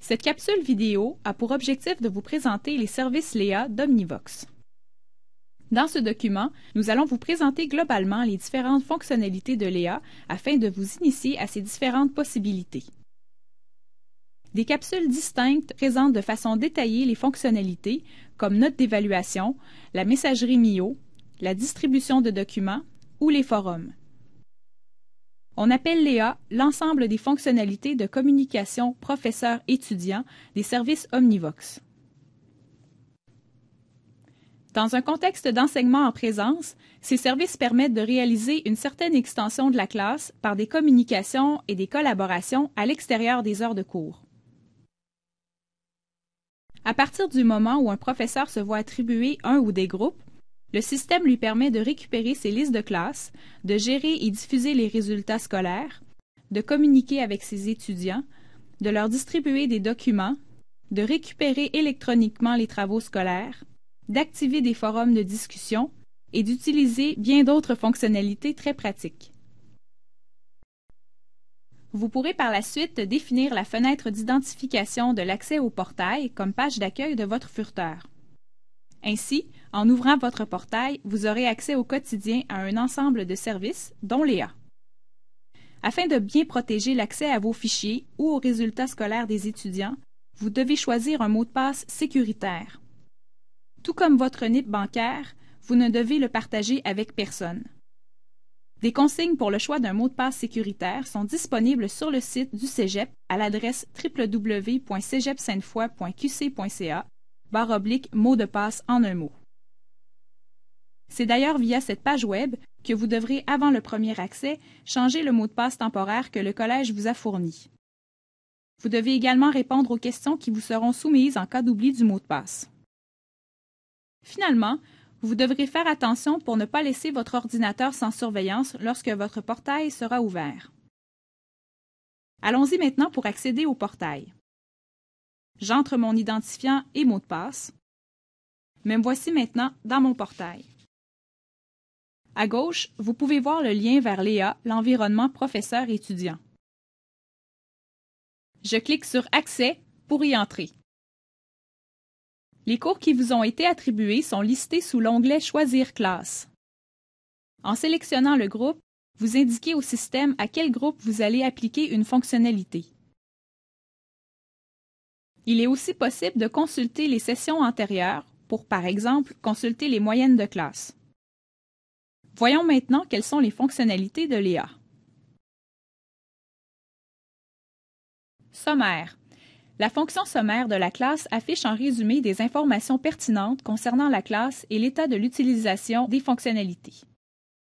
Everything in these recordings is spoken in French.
Cette capsule vidéo a pour objectif de vous présenter les services Léa d'Omnivox. Dans ce document, nous allons vous présenter globalement les différentes fonctionnalités de Léa afin de vous initier à ces différentes possibilités. Des capsules distinctes présentent de façon détaillée les fonctionnalités comme notes d'évaluation, la messagerie MIO, la distribution de documents ou les forums. On appelle Léa l'ensemble des fonctionnalités de communication professeur-étudiant des services Omnivox. Dans un contexte d'enseignement en présence, ces services permettent de réaliser une certaine extension de la classe par des communications et des collaborations à l'extérieur des heures de cours. À partir du moment où un professeur se voit attribuer un ou des groupes, le système lui permet de récupérer ses listes de classes, de gérer et diffuser les résultats scolaires, de communiquer avec ses étudiants, de leur distribuer des documents, de récupérer électroniquement les travaux scolaires, d'activer des forums de discussion et d'utiliser bien d'autres fonctionnalités très pratiques. Vous pourrez par la suite définir la fenêtre d'identification de l'accès au portail comme page d'accueil de votre furteur. Ainsi, en ouvrant votre portail, vous aurez accès au quotidien à un ensemble de services, dont Léa. Afin de bien protéger l'accès à vos fichiers ou aux résultats scolaires des étudiants, vous devez choisir un mot de passe sécuritaire. Tout comme votre NIP bancaire, vous ne devez le partager avec personne. Des consignes pour le choix d'un mot de passe sécuritaire sont disponibles sur le site du Cégep à l'adresse www.cgep-sainte-foy.qc.ca barre oblique mot de passe en un mot. C'est d'ailleurs via cette page Web que vous devrez, avant le premier accès, changer le mot de passe temporaire que le collège vous a fourni. Vous devez également répondre aux questions qui vous seront soumises en cas d'oubli du mot de passe. Finalement, vous devrez faire attention pour ne pas laisser votre ordinateur sans surveillance lorsque votre portail sera ouvert. Allons-y maintenant pour accéder au portail. J'entre mon identifiant et mot de passe. Me voici maintenant dans mon portail. À gauche, vous pouvez voir le lien vers Léa, l'environnement professeur-étudiant. Je clique sur Accès pour y entrer. Les cours qui vous ont été attribués sont listés sous l'onglet Choisir classe. En sélectionnant le groupe, vous indiquez au système à quel groupe vous allez appliquer une fonctionnalité. Il est aussi possible de consulter les sessions antérieures pour, par exemple, consulter les moyennes de classe. Voyons maintenant quelles sont les fonctionnalités de Léa. Sommaire. La fonction sommaire de la classe affiche en résumé des informations pertinentes concernant la classe et l'état de l'utilisation des fonctionnalités.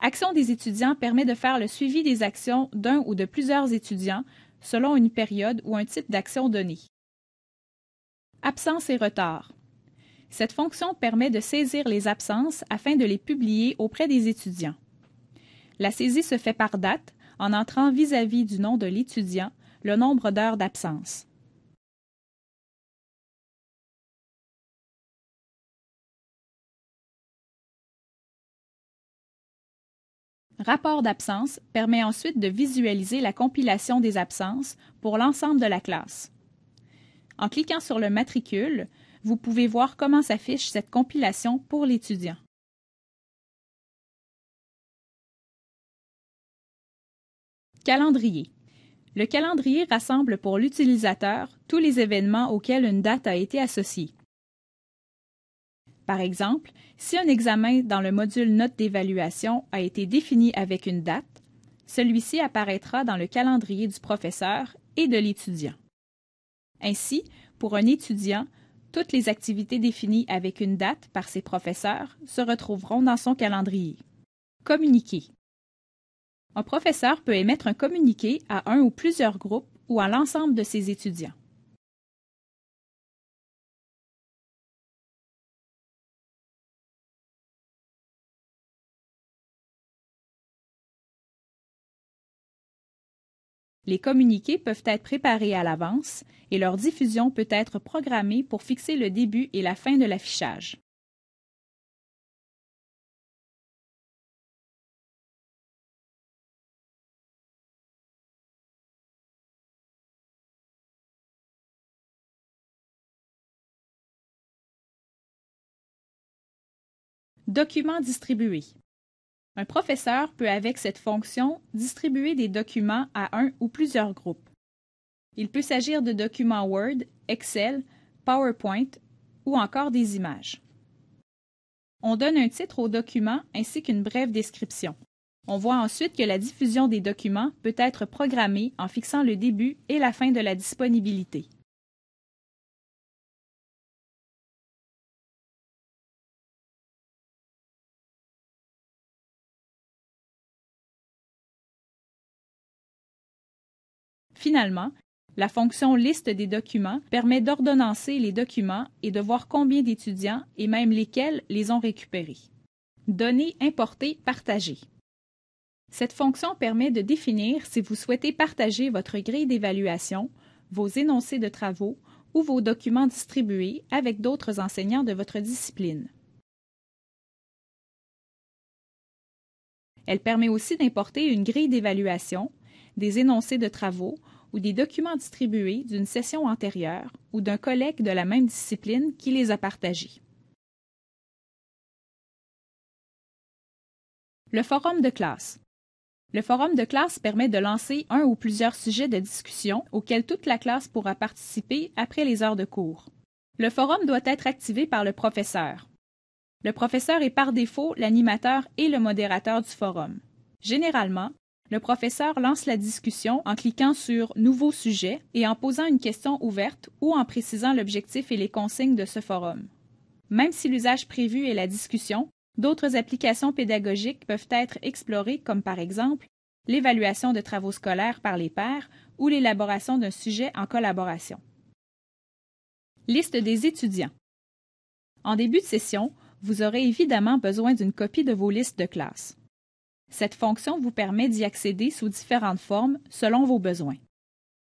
Action des étudiants permet de faire le suivi des actions d'un ou de plusieurs étudiants selon une période ou un type d'action donné. Absence et retard. Cette fonction permet de saisir les absences afin de les publier auprès des étudiants. La saisie se fait par date en entrant vis-à-vis -vis du nom de l'étudiant le nombre d'heures d'absence. Rapport d'absence permet ensuite de visualiser la compilation des absences pour l'ensemble de la classe. En cliquant sur le matricule, vous pouvez voir comment s'affiche cette compilation pour l'étudiant. Calendrier. Le calendrier rassemble pour l'utilisateur tous les événements auxquels une date a été associée. Par exemple, si un examen dans le module Note d'évaluation a été défini avec une date, celui-ci apparaîtra dans le calendrier du professeur et de l'étudiant. Ainsi, pour un étudiant, toutes les activités définies avec une date par ses professeurs se retrouveront dans son calendrier. Communiquer. Un professeur peut émettre un communiqué à un ou plusieurs groupes ou à l'ensemble de ses étudiants. Les communiqués peuvent être préparés à l'avance et leur diffusion peut être programmée pour fixer le début et la fin de l'affichage. Documents distribués. Un professeur peut avec cette fonction distribuer des documents à un ou plusieurs groupes. Il peut s'agir de documents Word, Excel, PowerPoint ou encore des images. On donne un titre au document ainsi qu'une brève description. On voit ensuite que la diffusion des documents peut être programmée en fixant le début et la fin de la disponibilité. Finalement, la fonction liste des documents permet d'ordonnancer les documents et de voir combien d'étudiants et même lesquels les ont récupérés. Données importées partagées. Cette fonction permet de définir si vous souhaitez partager votre grille d'évaluation, vos énoncés de travaux ou vos documents distribués avec d'autres enseignants de votre discipline. Elle permet aussi d'importer une grille d'évaluation des énoncés de travaux ou des documents distribués d'une session antérieure ou d'un collègue de la même discipline qui les a partagés. Le forum de classe. Le forum de classe permet de lancer un ou plusieurs sujets de discussion auxquels toute la classe pourra participer après les heures de cours. Le forum doit être activé par le professeur. Le professeur est par défaut l'animateur et le modérateur du forum. Généralement, le professeur lance la discussion en cliquant sur Nouveau sujet et en posant une question ouverte ou en précisant l'objectif et les consignes de ce forum. Même si l'usage prévu est la discussion, d'autres applications pédagogiques peuvent être explorées comme par exemple l'évaluation de travaux scolaires par les pairs ou l'élaboration d'un sujet en collaboration. Liste des étudiants. En début de session, vous aurez évidemment besoin d'une copie de vos listes de classe. Cette fonction vous permet d'y accéder sous différentes formes selon vos besoins.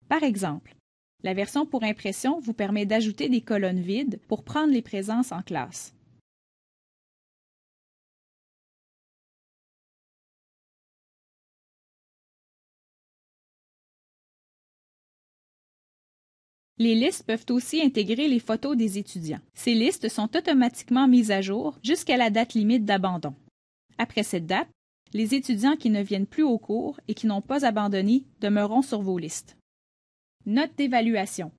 Par exemple, la version pour impression vous permet d'ajouter des colonnes vides pour prendre les présences en classe. Les listes peuvent aussi intégrer les photos des étudiants. Ces listes sont automatiquement mises à jour jusqu'à la date limite d'abandon. Après cette date, les étudiants qui ne viennent plus au cours et qui n'ont pas abandonné demeureront sur vos listes. Note d'évaluation.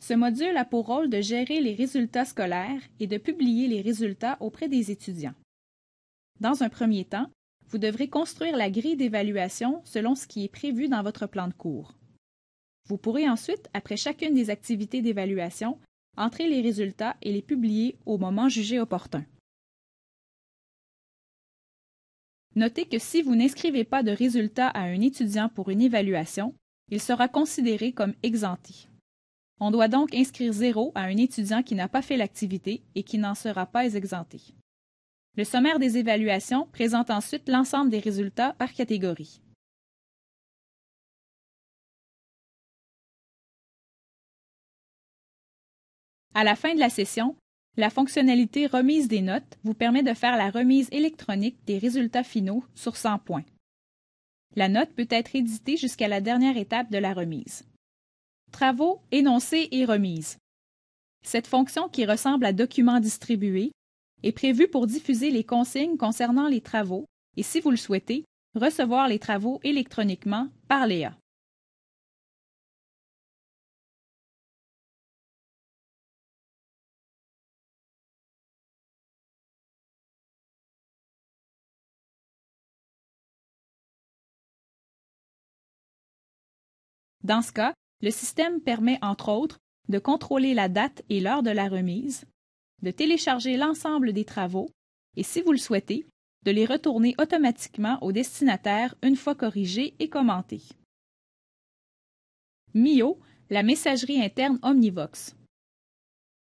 Ce module a pour rôle de gérer les résultats scolaires et de publier les résultats auprès des étudiants. Dans un premier temps, vous devrez construire la grille d'évaluation selon ce qui est prévu dans votre plan de cours. Vous pourrez ensuite, après chacune des activités d'évaluation, entrer les résultats et les publier au moment jugé opportun. Notez que si vous n'inscrivez pas de résultat à un étudiant pour une évaluation, il sera considéré comme exempté. On doit donc inscrire zéro à un étudiant qui n'a pas fait l'activité et qui n'en sera pas exempté. Le sommaire des évaluations présente ensuite l'ensemble des résultats par catégorie. À la fin de la session, la fonctionnalité Remise des notes vous permet de faire la remise électronique des résultats finaux sur 100 points. La note peut être éditée jusqu'à la dernière étape de la remise. Travaux, énoncés et remise. Cette fonction qui ressemble à Documents distribués est prévue pour diffuser les consignes concernant les travaux et, si vous le souhaitez, recevoir les travaux électroniquement par Léa. Dans ce cas, le système permet entre autres de contrôler la date et l'heure de la remise, de télécharger l'ensemble des travaux et, si vous le souhaitez, de les retourner automatiquement au destinataire une fois corrigés et commentés. MIO, la messagerie interne Omnivox.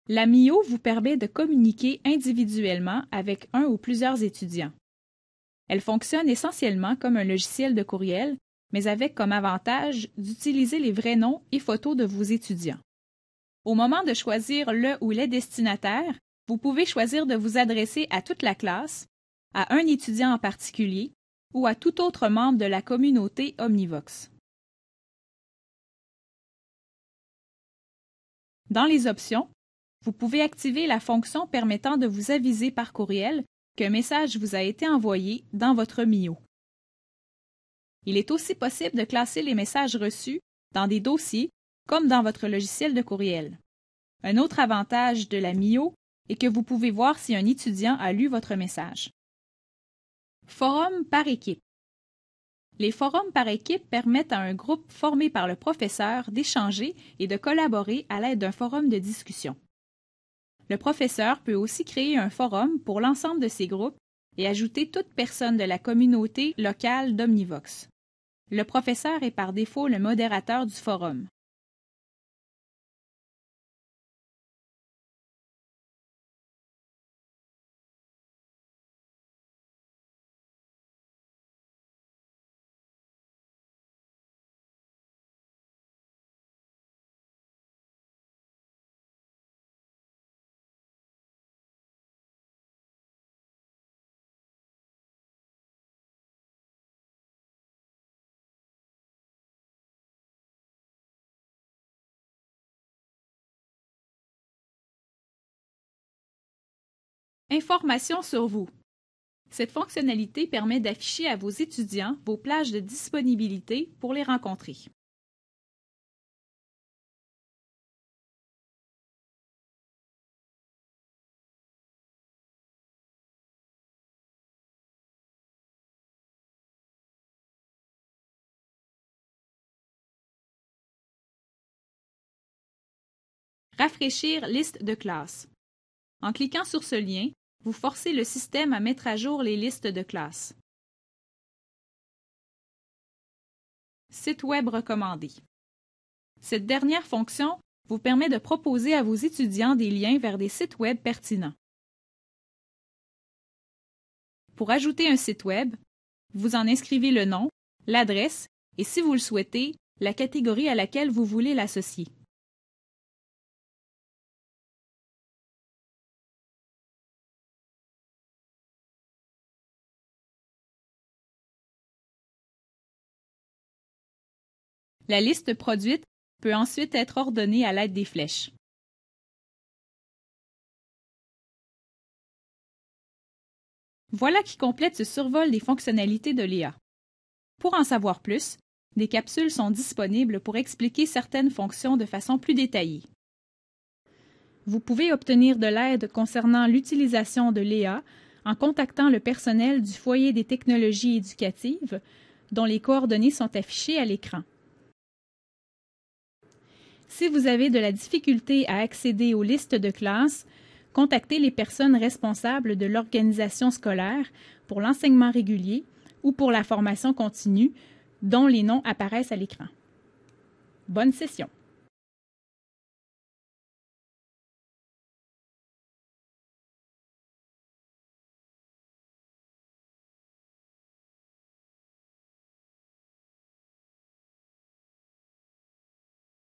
La MIO vous permet de communiquer individuellement avec un ou plusieurs étudiants. Elle fonctionne essentiellement comme un logiciel de courriel mais avec comme avantage d'utiliser les vrais noms et photos de vos étudiants. Au moment de choisir le ou les destinataires, vous pouvez choisir de vous adresser à toute la classe, à un étudiant en particulier ou à tout autre membre de la communauté Omnivox. Dans les options, vous pouvez activer la fonction permettant de vous aviser par courriel qu'un message vous a été envoyé dans votre MIO. Il est aussi possible de classer les messages reçus dans des dossiers, comme dans votre logiciel de courriel. Un autre avantage de la MIO est que vous pouvez voir si un étudiant a lu votre message. Forum par équipe. Les forums par équipe permettent à un groupe formé par le professeur d'échanger et de collaborer à l'aide d'un forum de discussion. Le professeur peut aussi créer un forum pour l'ensemble de ses groupes et ajouter toute personne de la communauté locale d'Omnivox. Le professeur est par défaut le modérateur du forum. Informations sur vous. Cette fonctionnalité permet d'afficher à vos étudiants vos plages de disponibilité pour les rencontrer. Rafraîchir liste de classe. En cliquant sur ce lien, vous forcez le système à mettre à jour les listes de classes. Site Web recommandé. Cette dernière fonction vous permet de proposer à vos étudiants des liens vers des sites Web pertinents. Pour ajouter un site Web, vous en inscrivez le nom, l'adresse et, si vous le souhaitez, la catégorie à laquelle vous voulez l'associer. La liste produite peut ensuite être ordonnée à l'aide des flèches. Voilà qui complète ce survol des fonctionnalités de Léa. E pour en savoir plus, des capsules sont disponibles pour expliquer certaines fonctions de façon plus détaillée. Vous pouvez obtenir de l'aide concernant l'utilisation de Léa e en contactant le personnel du foyer des technologies éducatives dont les coordonnées sont affichées à l'écran. Si vous avez de la difficulté à accéder aux listes de classes, contactez les personnes responsables de l'organisation scolaire pour l'enseignement régulier ou pour la formation continue, dont les noms apparaissent à l'écran. Bonne session.